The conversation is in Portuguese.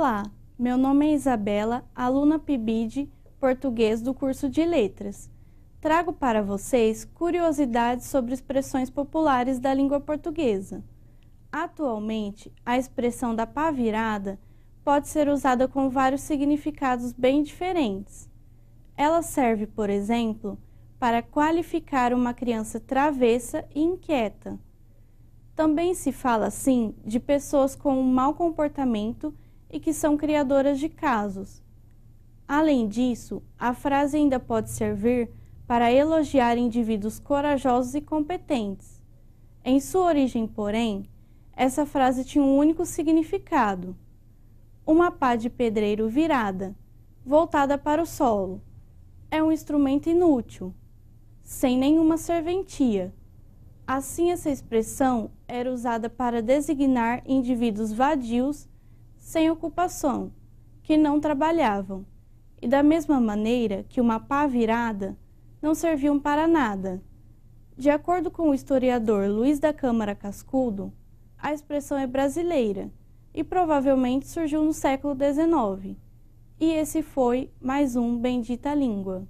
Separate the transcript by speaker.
Speaker 1: Olá, meu nome é Isabela, aluna PIBID, português do curso de Letras. Trago para vocês curiosidades sobre expressões populares da língua portuguesa. Atualmente, a expressão da pá virada pode ser usada com vários significados bem diferentes. Ela serve, por exemplo, para qualificar uma criança travessa e inquieta. Também se fala assim de pessoas com um mau comportamento e que são criadoras de casos. Além disso, a frase ainda pode servir para elogiar indivíduos corajosos e competentes. Em sua origem, porém, essa frase tinha um único significado: uma pá de pedreiro virada, voltada para o solo. É um instrumento inútil, sem nenhuma serventia. Assim, essa expressão era usada para designar indivíduos vadios sem ocupação, que não trabalhavam, e da mesma maneira que uma pá virada, não serviam para nada. De acordo com o historiador Luiz da Câmara Cascudo, a expressão é brasileira e provavelmente surgiu no século XIX. E esse foi mais um Bendita Língua.